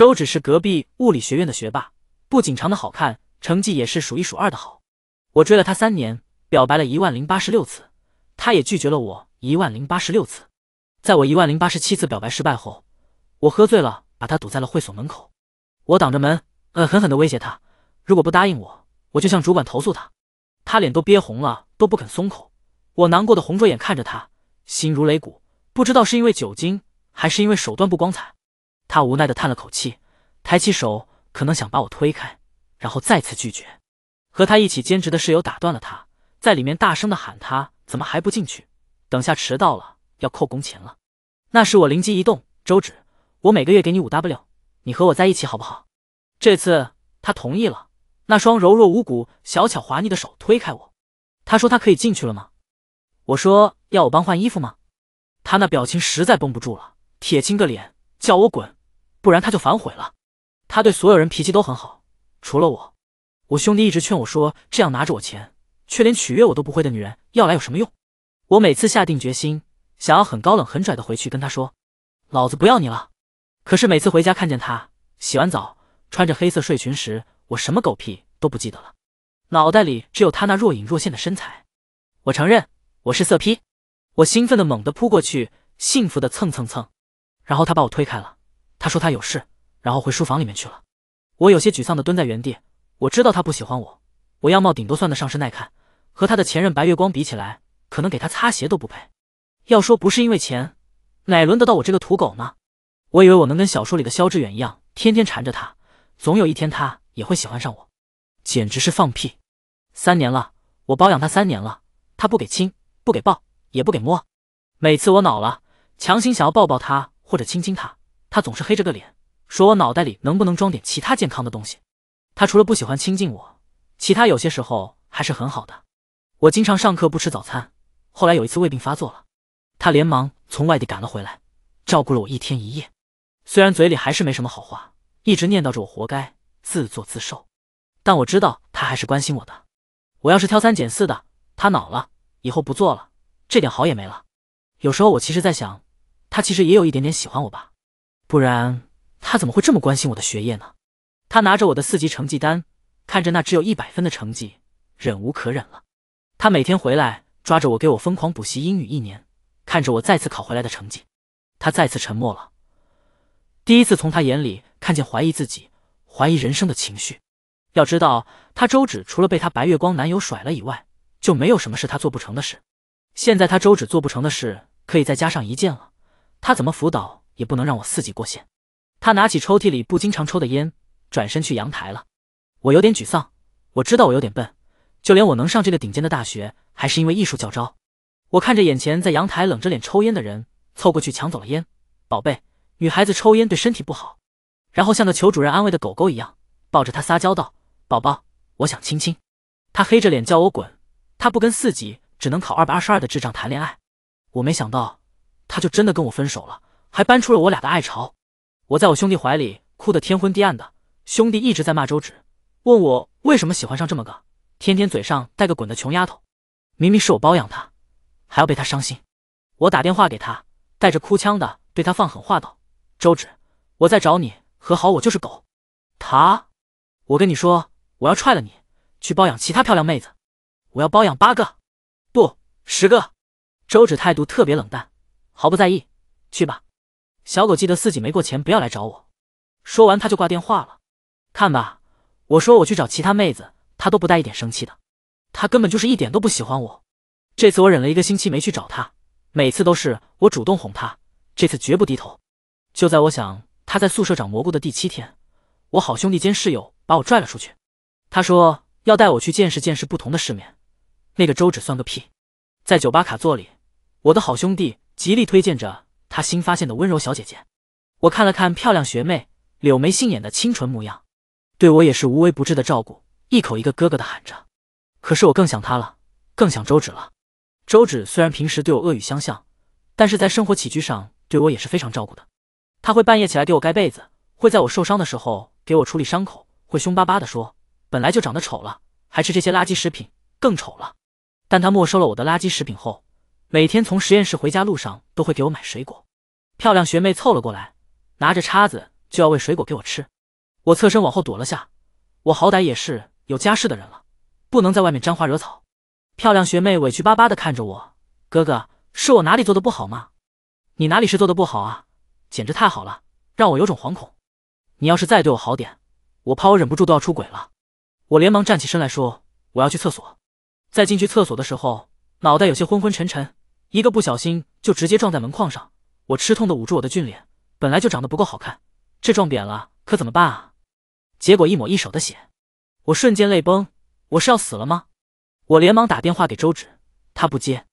周只是隔壁物理学院的学霸，不仅长得好看，成绩也是数一数二的好。我追了他三年，表白了一万零八十六次，他也拒绝了我一万零八十六次。在我一万零八十七次表白失败后，我喝醉了，把他堵在了会所门口。我挡着门，呃，狠狠地威胁他，如果不答应我，我就向主管投诉他。他脸都憋红了，都不肯松口。我难过的红着眼看着他，心如擂鼓，不知道是因为酒精，还是因为手段不光彩。他无奈的叹了口气，抬起手，可能想把我推开，然后再次拒绝。和他一起兼职的室友打断了他，在里面大声的喊他：“怎么还不进去？等下迟到了要扣工钱了。”那时我灵机一动：“周芷，我每个月给你五 W，你和我在一起好不好？”这次他同意了。那双柔弱无骨、小巧滑腻的手推开我。他说：“他可以进去了吗？”我说：“要我帮换衣服吗？”他那表情实在绷不住了，铁青个脸，叫我滚。不然他就反悔了。他对所有人脾气都很好，除了我。我兄弟一直劝我说，这样拿着我钱却连取悦我都不会的女人要来有什么用？我每次下定决心想要很高冷很拽的回去跟他说，老子不要你了。可是每次回家看见他洗完澡穿着黑色睡裙时，我什么狗屁都不记得了，脑袋里只有他那若隐若现的身材。我承认我是色批。我兴奋的猛地扑过去，幸福的蹭蹭蹭，然后他把我推开了。他说他有事，然后回书房里面去了。我有些沮丧的蹲在原地。我知道他不喜欢我，我样貌顶多算得上是耐看，和他的前任白月光比起来，可能给他擦鞋都不配。要说不是因为钱，哪轮得到我这个土狗呢？我以为我能跟小说里的肖志远一样，天天缠着他，总有一天他也会喜欢上我，简直是放屁！三年了，我包养他三年了，他不给亲，不给抱，也不给摸。每次我恼了，强行想要抱抱他或者亲亲他。他总是黑着个脸，说我脑袋里能不能装点其他健康的东西。他除了不喜欢亲近我，其他有些时候还是很好的。我经常上课不吃早餐，后来有一次胃病发作了，他连忙从外地赶了回来，照顾了我一天一夜。虽然嘴里还是没什么好话，一直念叨着我活该自作自受，但我知道他还是关心我的。我要是挑三拣四的，他恼了，以后不做了，这点好也没了。有时候我其实在想，他其实也有一点点喜欢我吧。不然他怎么会这么关心我的学业呢？他拿着我的四级成绩单，看着那只有一百分的成绩，忍无可忍了。他每天回来抓着我，给我疯狂补习英语一年，看着我再次考回来的成绩，他再次沉默了。第一次从他眼里看见怀疑自己、怀疑人生的情绪。要知道，他周芷除了被他白月光男友甩了以外，就没有什么是他做不成的事。现在他周芷做不成的事，可以再加上一件了。他怎么辅导？也不能让我四级过线。他拿起抽屉里不经常抽的烟，转身去阳台了。我有点沮丧，我知道我有点笨，就连我能上这个顶尖的大学，还是因为艺术教招。我看着眼前在阳台冷着脸抽烟的人，凑过去抢走了烟。宝贝，女孩子抽烟对身体不好。然后像个求主人安慰的狗狗一样，抱着他撒娇道：“宝宝，我想亲亲。”他黑着脸叫我滚。他不跟四级只能考二百二十二的智障谈恋爱。我没想到，他就真的跟我分手了。还搬出了我俩的爱巢，我在我兄弟怀里哭得天昏地暗的，兄弟一直在骂周芷，问我为什么喜欢上这么个天天嘴上带个滚的穷丫头，明明是我包养她，还要被她伤心。我打电话给她，带着哭腔的对她放狠话道：“周芷，我再找你和好，我就是狗。他，我跟你说，我要踹了你，去包养其他漂亮妹子，我要包养八个，不十个。”周芷态度特别冷淡，毫不在意，去吧。小狗记得自己没过钱，不要来找我。说完，他就挂电话了。看吧，我说我去找其他妹子，他都不带一点生气的，他根本就是一点都不喜欢我。这次我忍了一个星期没去找他，每次都是我主动哄他，这次绝不低头。就在我想他在宿舍长蘑菇的第七天，我好兄弟兼室友把我拽了出去，他说要带我去见识见识不同的世面。那个周芷算个屁，在酒吧卡座里，我的好兄弟极力推荐着。他新发现的温柔小姐姐，我看了看漂亮学妹柳眉杏眼的清纯模样，对我也是无微不至的照顾，一口一个哥哥的喊着。可是我更想他了，更想周芷了。周芷虽然平时对我恶语相向，但是在生活起居上对我也是非常照顾的。他会半夜起来给我盖被子，会在我受伤的时候给我处理伤口，会凶巴巴的说本来就长得丑了，还吃这些垃圾食品，更丑了。但他没收了我的垃圾食品后。每天从实验室回家路上都会给我买水果，漂亮学妹凑了过来，拿着叉子就要喂水果给我吃。我侧身往后躲了下，我好歹也是有家室的人了，不能在外面沾花惹草。漂亮学妹委屈巴巴地看着我，哥哥，是我哪里做的不好吗？你哪里是做的不好啊？简直太好了，让我有种惶恐。你要是再对我好点，我怕我忍不住都要出轨了。我连忙站起身来说我要去厕所。在进去厕所的时候，脑袋有些昏昏沉沉。一个不小心就直接撞在门框上，我吃痛的捂住我的俊脸，本来就长得不够好看，这撞扁了可怎么办啊？结果一抹一手的血，我瞬间泪崩，我是要死了吗？我连忙打电话给周芷，他不接，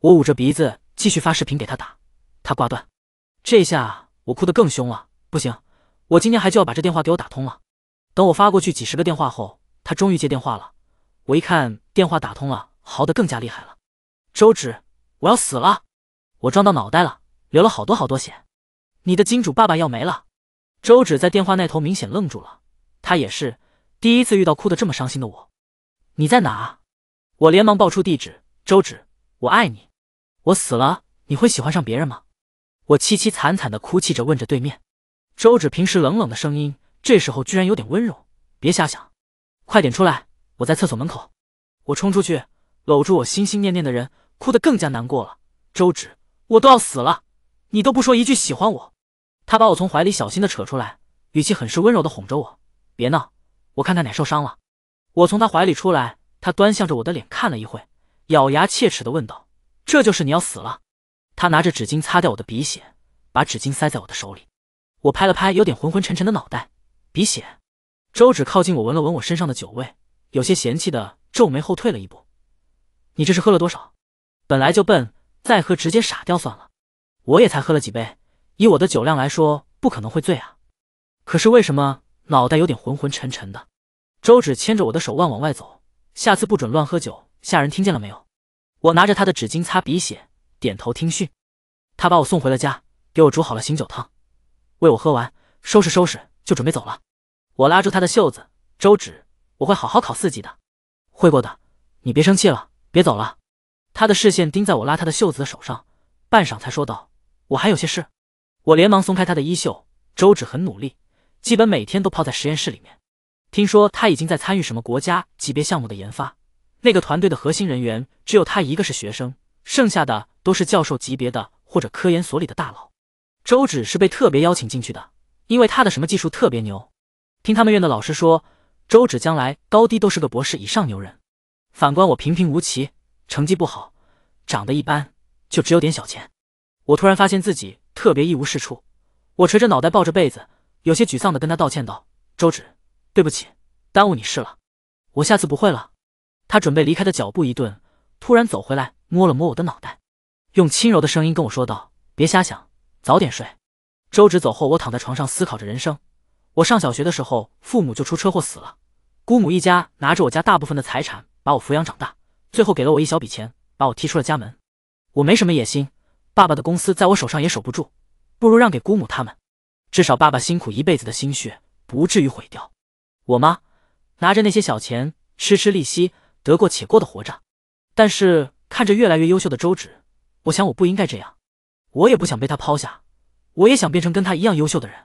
我捂着鼻子继续发视频给他打，他挂断，这下我哭得更凶了，不行，我今天还就要把这电话给我打通了。等我发过去几十个电话后，他终于接电话了，我一看电话打通了，嚎得更加厉害了，周芷。我要死了，我撞到脑袋了，流了好多好多血。你的金主爸爸要没了。周芷在电话那头明显愣住了，他也是第一次遇到哭得这么伤心的我。你在哪？我连忙报出地址。周芷，我爱你。我死了，你会喜欢上别人吗？我凄凄惨惨地哭泣着问着对面。周芷平时冷冷的声音，这时候居然有点温柔。别瞎想，快点出来，我在厕所门口。我冲出去，搂住我心心念念的人。哭得更加难过了，周芷，我都要死了，你都不说一句喜欢我。他把我从怀里小心的扯出来，语气很是温柔的哄着我，别闹，我看看哪受伤了。我从他怀里出来，他端向着我的脸看了一会，咬牙切齿的问道，这就是你要死了？他拿着纸巾擦掉我的鼻血，把纸巾塞在我的手里。我拍了拍有点昏昏沉沉的脑袋，鼻血。周芷靠近我闻了闻我身上的酒味，有些嫌弃的皱眉后退了一步，你这是喝了多少？本来就笨，再喝直接傻掉算了。我也才喝了几杯，以我的酒量来说，不可能会醉啊。可是为什么脑袋有点昏昏沉沉的？周芷牵着我的手腕往外走，下次不准乱喝酒，下人听见了没有？我拿着他的纸巾擦鼻血，点头听训。他把我送回了家，给我煮好了醒酒汤，喂我喝完，收拾收拾就准备走了。我拉住他的袖子，周芷，我会好好考四级的，会过的。你别生气了，别走了。他的视线盯在我拉他的袖子的手上，半晌才说道：“我还有些事。”我连忙松开他的衣袖。周芷很努力，基本每天都泡在实验室里面。听说他已经在参与什么国家级别项目的研发。那个团队的核心人员只有他一个是学生，剩下的都是教授级别的或者科研所里的大佬。周芷是被特别邀请进去的，因为他的什么技术特别牛。听他们院的老师说，周芷将来高低都是个博士以上牛人。反观我平平无奇。成绩不好，长得一般，就只有点小钱。我突然发现自己特别一无是处。我垂着脑袋，抱着被子，有些沮丧的跟他道歉道：“周芷，对不起，耽误你事了，我下次不会了。”他准备离开的脚步一顿，突然走回来，摸了摸我的脑袋，用轻柔的声音跟我说道：“别瞎想，早点睡。”周芷走后，我躺在床上思考着人生。我上小学的时候，父母就出车祸死了，姑母一家拿着我家大部分的财产把我抚养长大。最后给了我一小笔钱，把我踢出了家门。我没什么野心，爸爸的公司在我手上也守不住，不如让给姑母他们，至少爸爸辛苦一辈子的心血不至于毁掉。我妈拿着那些小钱，吃吃利息，得过且过的活着。但是看着越来越优秀的周芷，我想我不应该这样，我也不想被他抛下，我也想变成跟他一样优秀的人。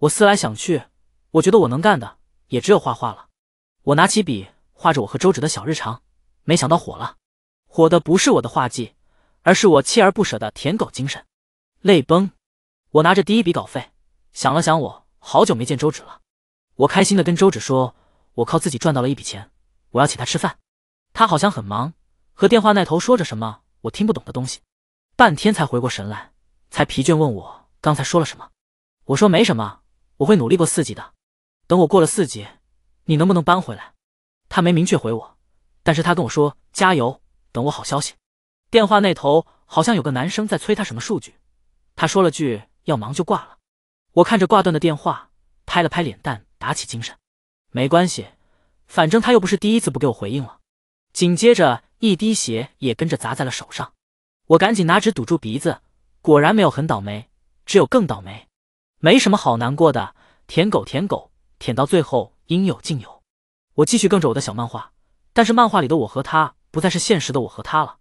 我思来想去，我觉得我能干的也只有画画了。我拿起笔，画着我和周芷的小日常。没想到火了，火的不是我的画技，而是我锲而不舍的舔狗精神。泪崩。我拿着第一笔稿费，想了想，我好久没见周芷了。我开心的跟周芷说：“我靠自己赚到了一笔钱，我要请他吃饭。”他好像很忙，和电话那头说着什么我听不懂的东西，半天才回过神来，才疲倦问我刚才说了什么。我说没什么，我会努力过四级的。等我过了四级，你能不能搬回来？他没明确回我。但是他跟我说：“加油，等我好消息。”电话那头好像有个男生在催他什么数据，他说了句“要忙就挂了”。我看着挂断的电话，拍了拍脸蛋，打起精神。没关系，反正他又不是第一次不给我回应了。紧接着一滴血也跟着砸在了手上，我赶紧拿纸堵住鼻子。果然没有很倒霉，只有更倒霉。没什么好难过的，舔狗舔狗舔到最后应有尽有。我继续更着我的小漫画。但是漫画里的我和他不再是现实的我和他了，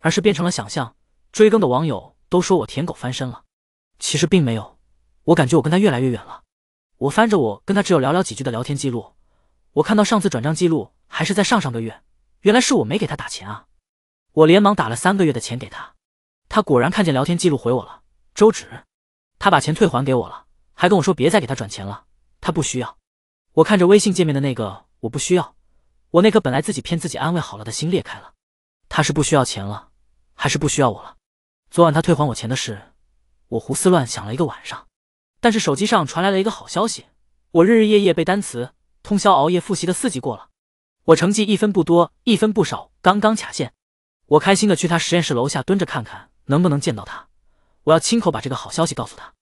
而是变成了想象。追更的网友都说我舔狗翻身了，其实并没有。我感觉我跟他越来越远了。我翻着我跟他只有寥寥几句的聊天记录，我看到上次转账记录还是在上上个月，原来是我没给他打钱啊！我连忙打了三个月的钱给他，他果然看见聊天记录回我了。周芷，他把钱退还给我了，还跟我说别再给他转钱了，他不需要。我看着微信界面的那个，我不需要。我那颗本来自己骗自己安慰好了的心裂开了，他是不需要钱了，还是不需要我了？昨晚他退还我钱的事，我胡思乱想了一个晚上。但是手机上传来了一个好消息，我日日夜夜背单词，通宵熬夜复习的四级过了。我成绩一分不多，一分不少，刚刚卡线。我开心的去他实验室楼下蹲着看看能不能见到他，我要亲口把这个好消息告诉他，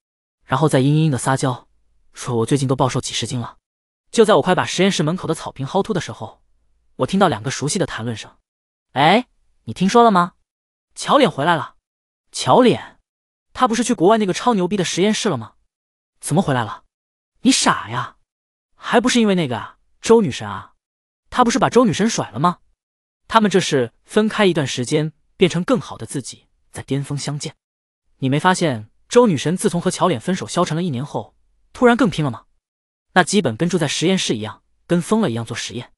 然后再嘤嘤嘤的撒娇，说我最近都暴瘦几十斤了。就在我快把实验室门口的草坪薅秃的时候。我听到两个熟悉的谈论声，哎，你听说了吗？乔脸回来了。乔脸，他不是去国外那个超牛逼的实验室了吗？怎么回来了？你傻呀？还不是因为那个啊，周女神啊，他不是把周女神甩了吗？他们这是分开一段时间，变成更好的自己，在巅峰相见。你没发现周女神自从和乔脸分手消沉了一年后，突然更拼了吗？那基本跟住在实验室一样，跟疯了一样做实验。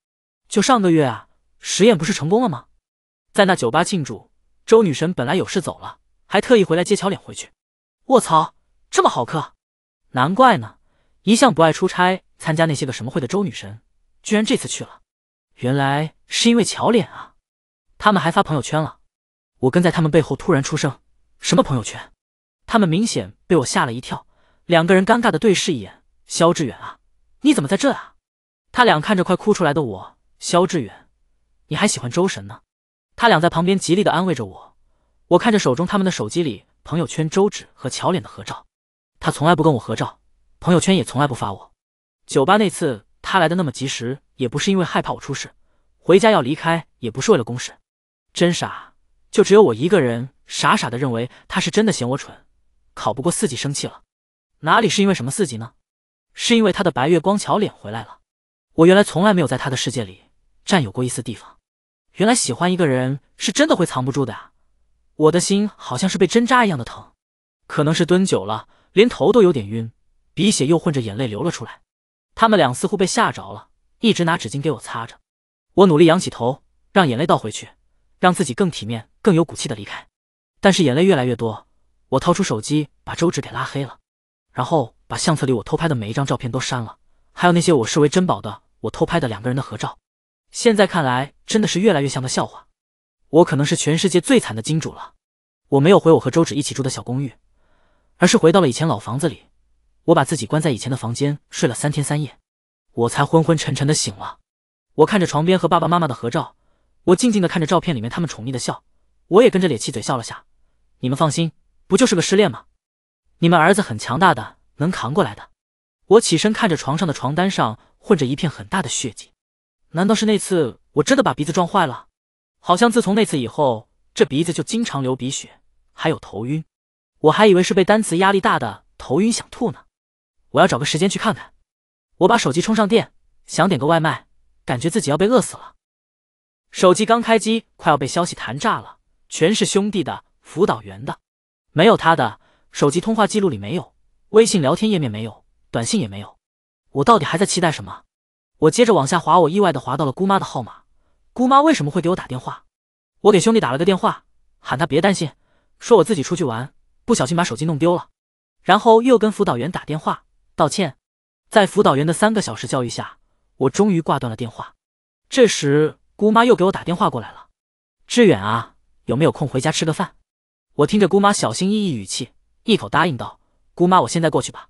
就上个月啊，实验不是成功了吗？在那酒吧庆祝，周女神本来有事走了，还特意回来接乔脸回去。我操，这么好客，难怪呢。一向不爱出差参加那些个什么会的周女神，居然这次去了，原来是因为乔脸啊。他们还发朋友圈了，我跟在他们背后突然出声，什么朋友圈？他们明显被我吓了一跳，两个人尴尬的对视一眼。肖志远啊，你怎么在这啊？他俩看着快哭出来的我。肖志远，你还喜欢周神呢？他俩在旁边极力的安慰着我。我看着手中他们的手机里朋友圈周芷和乔脸的合照，他从来不跟我合照，朋友圈也从来不发我。酒吧那次他来的那么及时，也不是因为害怕我出事，回家要离开也不是为了公事，真傻。就只有我一个人傻傻的认为他是真的嫌我蠢，考不过四级生气了。哪里是因为什么四级呢？是因为他的白月光乔脸回来了。我原来从来没有在他的世界里。占有过一丝地方，原来喜欢一个人是真的会藏不住的啊！我的心好像是被针扎一样的疼，可能是蹲久了，连头都有点晕，鼻血又混着眼泪流了出来。他们俩似乎被吓着了，一直拿纸巾给我擦着。我努力仰起头，让眼泪倒回去，让自己更体面、更有骨气的离开。但是眼泪越来越多，我掏出手机把周芷给拉黑了，然后把相册里我偷拍的每一张照片都删了，还有那些我视为珍宝的我偷拍的两个人的合照。现在看来，真的是越来越像个笑话。我可能是全世界最惨的金主了。我没有回我和周芷一起住的小公寓，而是回到了以前老房子里。我把自己关在以前的房间睡了三天三夜，我才昏昏沉沉的醒了。我看着床边和爸爸妈妈的合照，我静静的看着照片里面他们宠溺的笑，我也跟着咧起嘴笑了下。你们放心，不就是个失恋吗？你们儿子很强大的，能扛过来的。我起身看着床上的床单上混着一片很大的血迹。难道是那次我真的把鼻子撞坏了？好像自从那次以后，这鼻子就经常流鼻血，还有头晕。我还以为是被单词压力大的头晕想吐呢。我要找个时间去看看。我把手机充上电，想点个外卖，感觉自己要被饿死了。手机刚开机，快要被消息弹炸了，全是兄弟的、辅导员的，没有他的。手机通话记录里没有，微信聊天页面没有，短信也没有。我到底还在期待什么？我接着往下滑，我意外的滑到了姑妈的号码。姑妈为什么会给我打电话？我给兄弟打了个电话，喊他别担心，说我自己出去玩，不小心把手机弄丢了。然后又跟辅导员打电话道歉。在辅导员的三个小时教育下，我终于挂断了电话。这时姑妈又给我打电话过来了。志远啊，有没有空回家吃个饭？我听着姑妈小心翼翼语气，一口答应道：“姑妈，我现在过去吧。”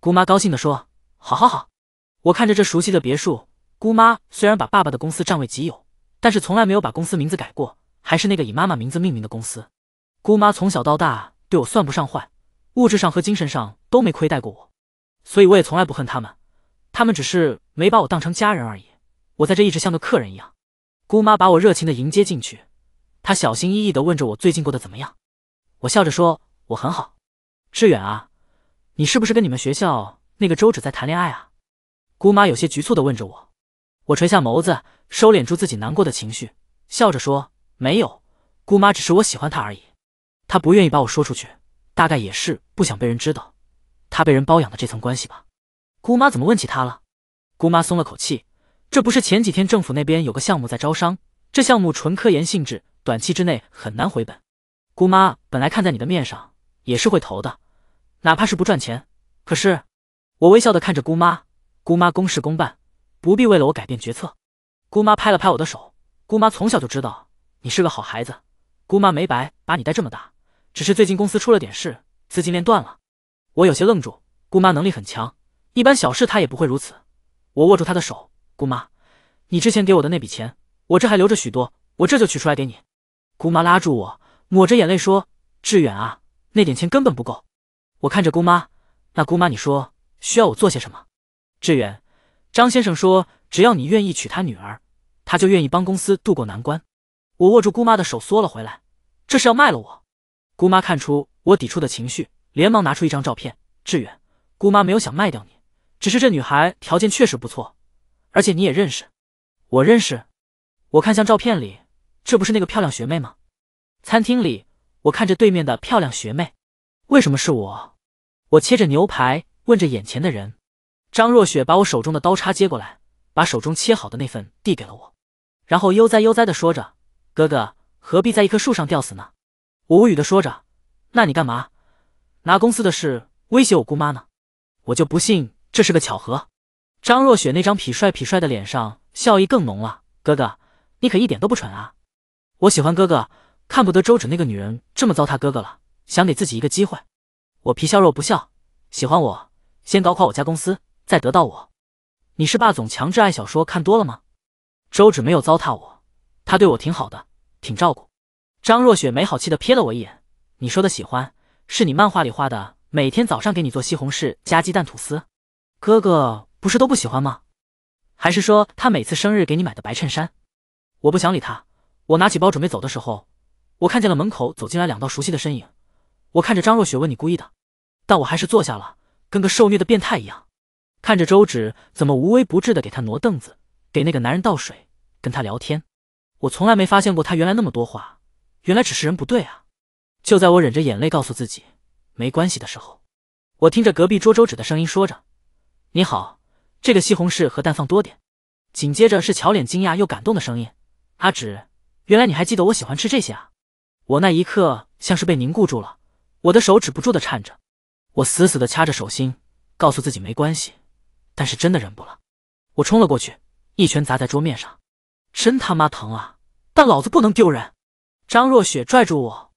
姑妈高兴的说：“好，好，好。”我看着这熟悉的别墅，姑妈虽然把爸爸的公司占为己有，但是从来没有把公司名字改过，还是那个以妈妈名字命名的公司。姑妈从小到大对我算不上坏，物质上和精神上都没亏待过我，所以我也从来不恨他们，他们只是没把我当成家人而已。我在这一直像个客人一样。姑妈把我热情地迎接进去，她小心翼翼地问着我最近过得怎么样。我笑着说：“我很好。”志远啊，你是不是跟你们学校那个周芷在谈恋爱啊？姑妈有些局促地问着我，我垂下眸子，收敛住自己难过的情绪，笑着说：“没有，姑妈，只是我喜欢她而已。她不愿意把我说出去，大概也是不想被人知道，她被人包养的这层关系吧。”姑妈怎么问起她了？姑妈松了口气：“这不是前几天政府那边有个项目在招商，这项目纯科研性质，短期之内很难回本。姑妈本来看在你的面上也是会投的，哪怕是不赚钱。可是，我微笑的看着姑妈。”姑妈公事公办，不必为了我改变决策。姑妈拍了拍我的手，姑妈从小就知道你是个好孩子，姑妈没白把你带这么大。只是最近公司出了点事，资金链断了。我有些愣住，姑妈能力很强，一般小事她也不会如此。我握住她的手，姑妈，你之前给我的那笔钱，我这还留着许多，我这就取出来给你。姑妈拉住我，抹着眼泪说：“志远啊，那点钱根本不够。”我看着姑妈，那姑妈你说需要我做些什么？志远，张先生说，只要你愿意娶他女儿，他就愿意帮公司渡过难关。我握住姑妈的手缩了回来，这是要卖了我。姑妈看出我抵触的情绪，连忙拿出一张照片。志远，姑妈没有想卖掉你，只是这女孩条件确实不错，而且你也认识。我认识。我看向照片里，这不是那个漂亮学妹吗？餐厅里，我看着对面的漂亮学妹，为什么是我？我切着牛排，问着眼前的人。张若雪把我手中的刀叉接过来，把手中切好的那份递给了我，然后悠哉悠哉地说着：“哥哥何必在一棵树上吊死呢？”我无语地说着：“那你干嘛拿公司的事威胁我姑妈呢？我就不信这是个巧合。”张若雪那张痞帅痞帅的脸上笑意更浓了：“哥哥，你可一点都不蠢啊！我喜欢哥哥，看不得周芷那个女人这么糟蹋哥哥了，想给自己一个机会。”我皮笑肉不笑：“喜欢我，先搞垮我家公司。”再得到我，你是霸总强制爱小说看多了吗？周芷没有糟蹋我，他对我挺好的，挺照顾。张若雪没好气的瞥了我一眼。你说的喜欢，是你漫画里画的每天早上给你做西红柿加鸡蛋吐司，哥哥不是都不喜欢吗？还是说他每次生日给你买的白衬衫？我不想理他。我拿起包准备走的时候，我看见了门口走进来两道熟悉的身影。我看着张若雪问你故意的，但我还是坐下了，跟个受虐的变态一样。看着周芷怎么无微不至的给他挪凳子，给那个男人倒水，跟他聊天，我从来没发现过他原来那么多话，原来只是人不对啊！就在我忍着眼泪告诉自己没关系的时候，我听着隔壁桌周芷的声音说着：“你好，这个西红柿和蛋放多点。”紧接着是乔脸惊讶又感动的声音：“阿芷，原来你还记得我喜欢吃这些啊！”我那一刻像是被凝固住了，我的手止不住的颤着，我死死的掐着手心，告诉自己没关系。但是真的忍不了，我冲了过去，一拳砸在桌面上，真他妈疼啊！但老子不能丢人。张若雪拽住我，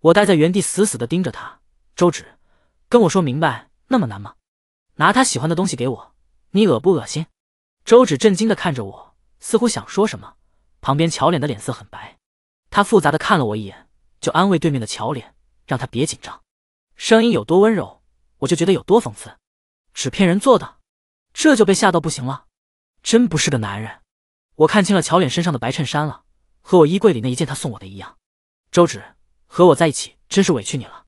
我待在原地，死死的盯着他。周芷，跟我说明白，那么难吗？拿他喜欢的东西给我，你恶不恶心？周芷震惊的看着我，似乎想说什么。旁边乔脸的脸色很白，他复杂的看了我一眼，就安慰对面的乔脸，让他别紧张。声音有多温柔，我就觉得有多讽刺。纸片人做的。这就被吓到不行了，真不是个男人！我看清了乔脸身上的白衬衫了，和我衣柜里那一件他送我的一样。周芷和我在一起真是委屈你了。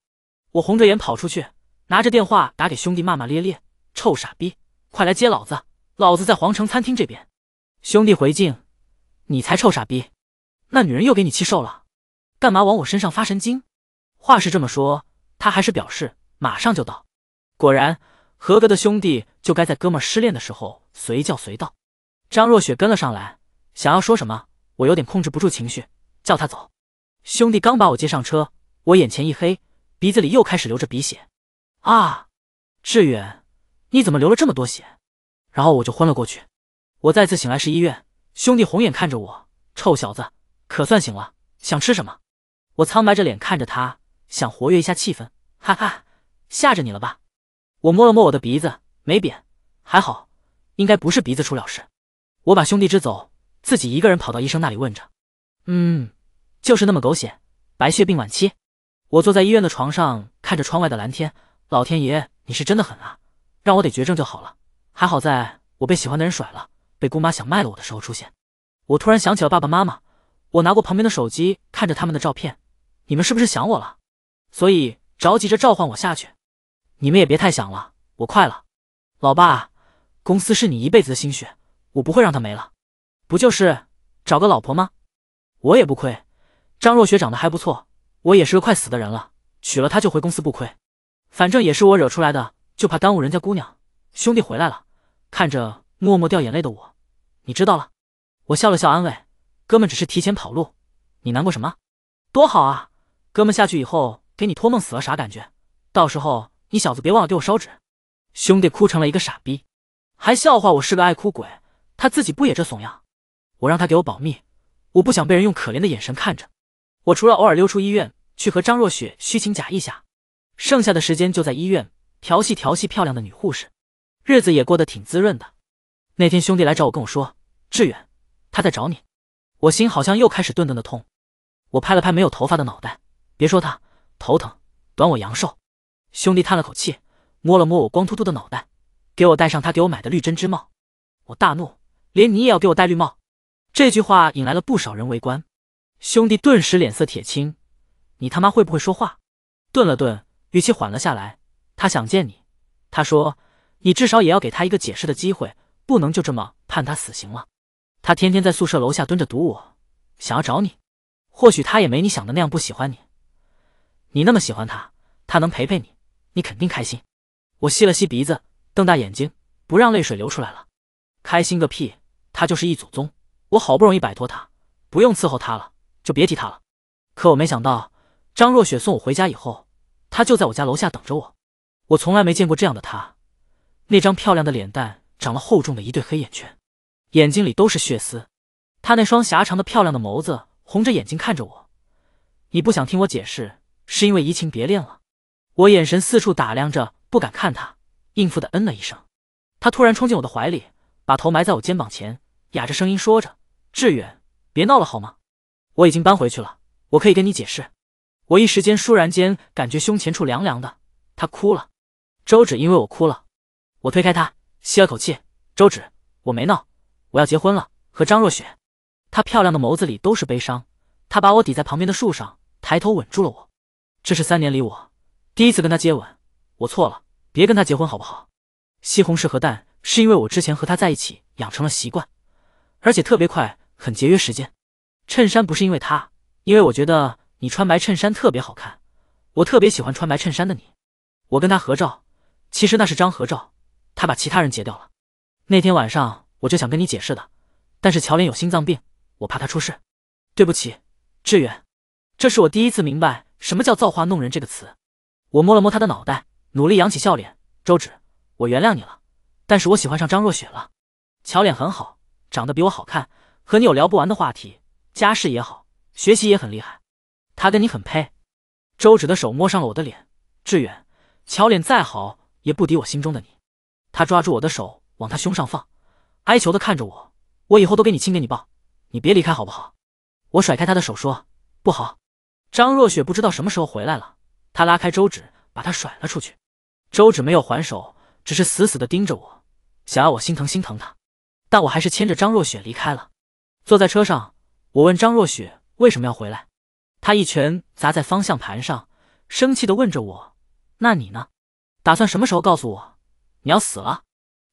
我红着眼跑出去，拿着电话打给兄弟，骂骂咧咧：“臭傻逼，快来接老子！老子在皇城餐厅这边。”兄弟回敬：“你才臭傻逼！那女人又给你气受了，干嘛往我身上发神经？”话是这么说，他还是表示马上就到。果然，合格的兄弟。就该在哥们失恋的时候随叫随到。张若雪跟了上来，想要说什么，我有点控制不住情绪，叫他走。兄弟刚把我接上车，我眼前一黑，鼻子里又开始流着鼻血。啊，志远，你怎么流了这么多血？然后我就昏了过去。我再次醒来是医院，兄弟红眼看着我，臭小子，可算醒了。想吃什么？我苍白着脸看着他，想活跃一下气氛。哈哈，吓着你了吧？我摸了摸我的鼻子。没扁，还好，应该不是鼻子出了事。我把兄弟支走，自己一个人跑到医生那里问着：“嗯，就是那么狗血，白血病晚期。”我坐在医院的床上，看着窗外的蓝天。老天爷，你是真的狠啊！让我得绝症就好了。还好在我被喜欢的人甩了，被姑妈想卖了我的时候出现。我突然想起了爸爸妈妈。我拿过旁边的手机，看着他们的照片。你们是不是想我了？所以着急着召唤我下去？你们也别太想了，我快了。老爸，公司是你一辈子的心血，我不会让他没了。不就是找个老婆吗？我也不亏。张若雪长得还不错，我也是个快死的人了，娶了她就回公司不亏。反正也是我惹出来的，就怕耽误人家姑娘。兄弟回来了，看着默默掉眼泪的我，你知道了？我笑了笑，安慰：“哥们，只是提前跑路，你难过什么？多好啊！哥们下去以后给你托梦死了啥感觉？到时候你小子别忘了给我烧纸。”兄弟哭成了一个傻逼，还笑话我是个爱哭鬼。他自己不也这怂样？我让他给我保密，我不想被人用可怜的眼神看着。我除了偶尔溜出医院去和张若雪虚情假意下，剩下的时间就在医院调戏调戏漂亮的女护士，日子也过得挺滋润的。那天兄弟来找我，跟我说：“志远，他在找你。”我心好像又开始顿顿的痛。我拍了拍没有头发的脑袋，别说他头疼，短我阳寿。兄弟叹了口气。摸了摸我光秃秃的脑袋，给我戴上他给我买的绿针织帽。我大怒，连你也要给我戴绿帽？这句话引来了不少人围观。兄弟顿时脸色铁青：“你他妈会不会说话？”顿了顿，语气缓了下来：“他想见你，他说你至少也要给他一个解释的机会，不能就这么判他死刑了。他天天在宿舍楼下蹲着堵我，想要找你。或许他也没你想的那样不喜欢你，你那么喜欢他，他能陪陪你，你肯定开心。”我吸了吸鼻子，瞪大眼睛，不让泪水流出来了。开心个屁！他就是一祖宗，我好不容易摆脱他，不用伺候他了，就别提他了。可我没想到，张若雪送我回家以后，他就在我家楼下等着我。我从来没见过这样的他，那张漂亮的脸蛋长了厚重的一对黑眼圈，眼睛里都是血丝。他那双狭长的、漂亮的眸子，红着眼睛看着我。你不想听我解释，是因为移情别恋了？我眼神四处打量着。不敢看他，应付的嗯了一声。他突然冲进我的怀里，把头埋在我肩膀前，哑着声音说着：“志远，别闹了好吗？我已经搬回去了，我可以跟你解释。”我一时间倏然间感觉胸前处凉凉的，他哭了。周芷因为我哭了，我推开他，吸了口气：“周芷，我没闹，我要结婚了，和张若雪。”她漂亮的眸子里都是悲伤。她把我抵在旁边的树上，抬头吻住了我。这是三年里我第一次跟她接吻，我错了。别跟他结婚好不好？西红柿和蛋是因为我之前和他在一起养成了习惯，而且特别快，很节约时间。衬衫不是因为他，因为我觉得你穿白衬衫特别好看，我特别喜欢穿白衬衫的你。我跟他合照，其实那是张合照，他把其他人截掉了。那天晚上我就想跟你解释的，但是乔莲有心脏病，我怕他出事。对不起，志远，这是我第一次明白什么叫“造化弄人”这个词。我摸了摸他的脑袋。努力扬起笑脸，周芷，我原谅你了，但是我喜欢上张若雪了。乔脸很好，长得比我好看，和你有聊不完的话题，家世也好，学习也很厉害，她跟你很配。周芷的手摸上了我的脸，志远，乔脸再好也不抵我心中的你。他抓住我的手往他胸上放，哀求的看着我，我以后都给你亲给你抱，你别离开好不好？我甩开他的手说不好。张若雪不知道什么时候回来了，她拉开周芷，把她甩了出去。周芷没有还手，只是死死的盯着我，想要我心疼心疼她。但我还是牵着张若雪离开了。坐在车上，我问张若雪为什么要回来，她一拳砸在方向盘上，生气的问着我：“那你呢？打算什么时候告诉我你要死了？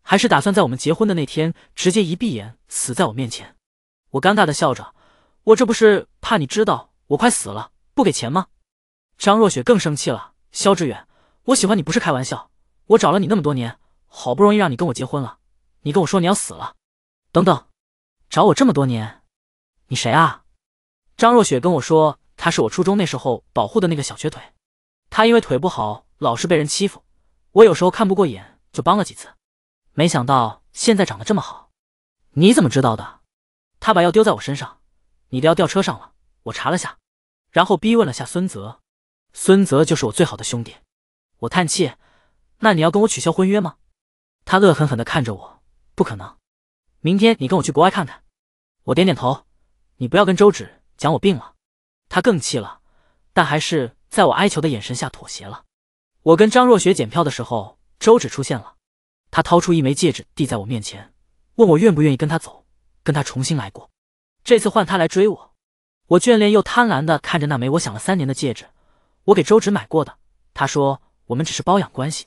还是打算在我们结婚的那天直接一闭眼死在我面前？”我尴尬的笑着：“我这不是怕你知道我快死了不给钱吗？”张若雪更生气了：“肖志远。”我喜欢你不是开玩笑，我找了你那么多年，好不容易让你跟我结婚了，你跟我说你要死了，等等，找我这么多年，你谁啊？张若雪跟我说他是我初中那时候保护的那个小瘸腿，他因为腿不好，老是被人欺负，我有时候看不过眼就帮了几次，没想到现在长得这么好，你怎么知道的？他把药丢在我身上，你掉车上了，我查了下，然后逼问了下孙泽，孙泽就是我最好的兄弟。我叹气，那你要跟我取消婚约吗？他恶狠狠地看着我，不可能。明天你跟我去国外看看。我点点头。你不要跟周芷讲我病了。他更气了，但还是在我哀求的眼神下妥协了。我跟张若雪检票的时候，周芷出现了。他掏出一枚戒指，递在我面前，问我愿不愿意跟他走，跟他重新来过。这次换他来追我。我眷恋又贪婪地看着那枚我想了三年的戒指，我给周芷买过的。他说。我们只是包养关系，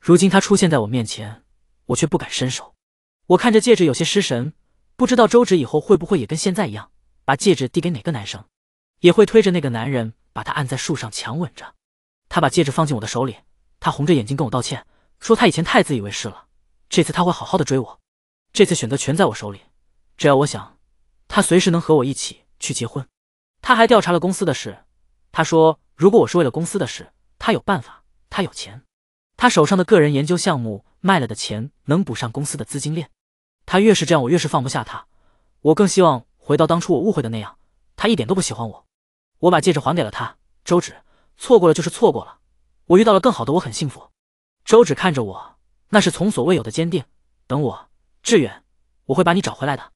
如今他出现在我面前，我却不敢伸手。我看着戒指有些失神，不知道周芷以后会不会也跟现在一样，把戒指递给哪个男生，也会推着那个男人把他按在树上强吻着。他把戒指放进我的手里，他红着眼睛跟我道歉，说他以前太自以为是了，这次他会好好的追我。这次选择全在我手里，只要我想，他随时能和我一起去结婚。他还调查了公司的事，他说如果我是为了公司的事，他有办法。他有钱，他手上的个人研究项目卖了的钱能补上公司的资金链。他越是这样，我越是放不下他。我更希望回到当初我误会的那样，他一点都不喜欢我。我把戒指还给了他。周芷，错过了就是错过了，我遇到了更好的，我很幸福。周芷看着我，那是从所未有的坚定。等我，志远，我会把你找回来的。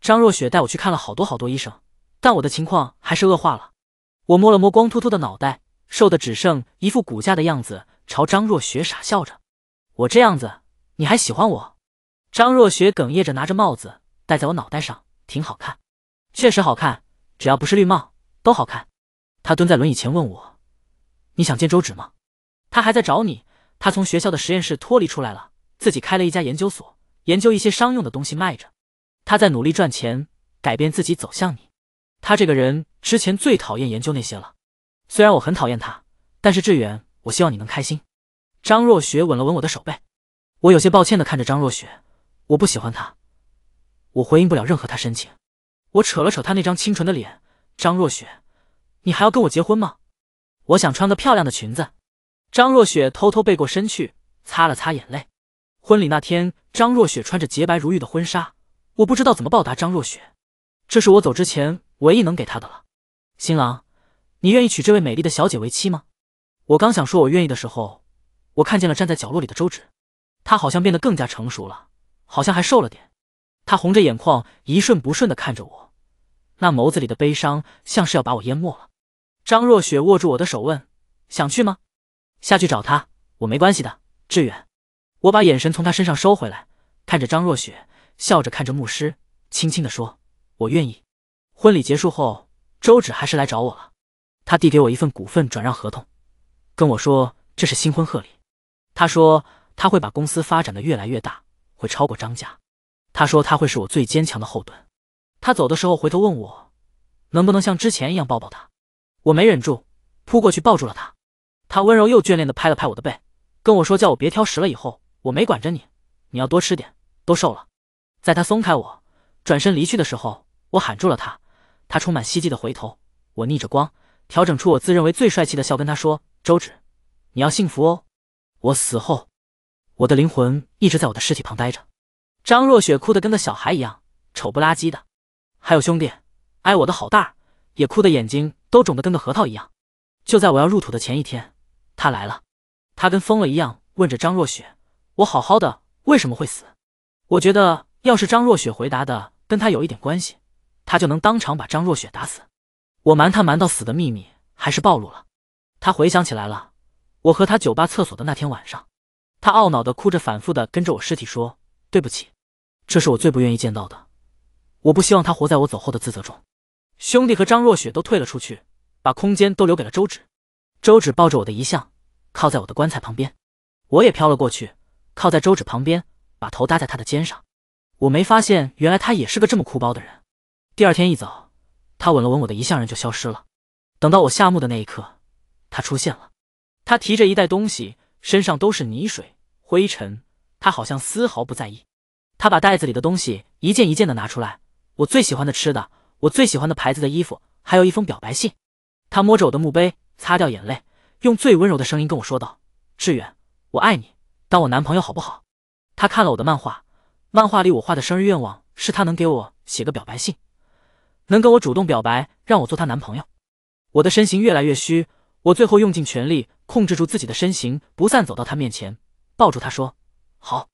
张若雪带我去看了好多好多医生，但我的情况还是恶化了。我摸了摸光秃秃的脑袋。瘦的只剩一副骨架的样子，朝张若雪傻笑着。我这样子，你还喜欢我？张若雪哽咽着，拿着帽子戴在我脑袋上，挺好看，确实好看。只要不是绿帽，都好看。他蹲在轮椅前问我：“你想见周芷吗？”他还在找你。他从学校的实验室脱离出来了，自己开了一家研究所，研究一些商用的东西卖着。他在努力赚钱，改变自己，走向你。他这个人之前最讨厌研究那些了。虽然我很讨厌他，但是志远，我希望你能开心。张若雪吻了吻我的手背，我有些抱歉的看着张若雪，我不喜欢他，我回应不了任何他深情。我扯了扯他那张清纯的脸，张若雪，你还要跟我结婚吗？我想穿个漂亮的裙子。张若雪偷偷背过身去，擦了擦眼泪。婚礼那天，张若雪穿着洁白如玉的婚纱，我不知道怎么报答张若雪，这是我走之前唯一能给她的了。新郎。你愿意娶这位美丽的小姐为妻吗？我刚想说我愿意的时候，我看见了站在角落里的周芷，她好像变得更加成熟了，好像还瘦了点。她红着眼眶，一瞬不瞬的看着我，那眸子里的悲伤像是要把我淹没了。张若雪握住我的手问：“想去吗？”下去找他，我没关系的，志远。我把眼神从他身上收回来，看着张若雪，笑着看着牧师，轻轻的说：“我愿意。”婚礼结束后，周芷还是来找我了。他递给我一份股份转让合同，跟我说这是新婚贺礼。他说他会把公司发展的越来越大，会超过张家。他说他会是我最坚强的后盾。他走的时候回头问我能不能像之前一样抱抱他。我没忍住，扑过去抱住了他。他温柔又眷恋的拍了拍我的背，跟我说叫我别挑食了。以后我没管着你，你要多吃点，都瘦了。在他松开我，转身离去的时候，我喊住了他。他充满希冀的回头，我逆着光。调整出我自认为最帅气的笑，跟他说：“周芷，你要幸福哦。我死后，我的灵魂一直在我的尸体旁待着。”张若雪哭得跟个小孩一样，丑不拉几的。还有兄弟，哎，我的好大也哭得眼睛都肿得跟个核桃一样。就在我要入土的前一天，他来了。他跟疯了一样，问着张若雪：“我好好的，为什么会死？”我觉得，要是张若雪回答的跟他有一点关系，他就能当场把张若雪打死。我瞒他瞒到死的秘密还是暴露了，他回想起来了，我和他酒吧厕所的那天晚上，他懊恼的哭着，反复的跟着我尸体说：“对不起，这是我最不愿意见到的，我不希望他活在我走后的自责中。”兄弟和张若雪都退了出去，把空间都留给了周芷。周芷抱着我的遗像，靠在我的棺材旁边，我也飘了过去，靠在周芷旁边，把头搭在他的肩上。我没发现，原来他也是个这么哭包的人。第二天一早。他吻了吻我的遗像，人就消失了。等到我下墓的那一刻，他出现了。他提着一袋东西，身上都是泥水、灰尘。他好像丝毫不在意。他把袋子里的东西一件一件的拿出来，我最喜欢的吃的，我最喜欢的牌子的衣服，还有一封表白信。他摸着我的墓碑，擦掉眼泪，用最温柔的声音跟我说道：“志远，我爱你，当我男朋友好不好？”他看了我的漫画，漫画里我画的生日愿望是他能给我写个表白信。能跟我主动表白，让我做她男朋友。我的身形越来越虚，我最后用尽全力控制住自己的身形不散，走到她面前，抱住她说：“好。”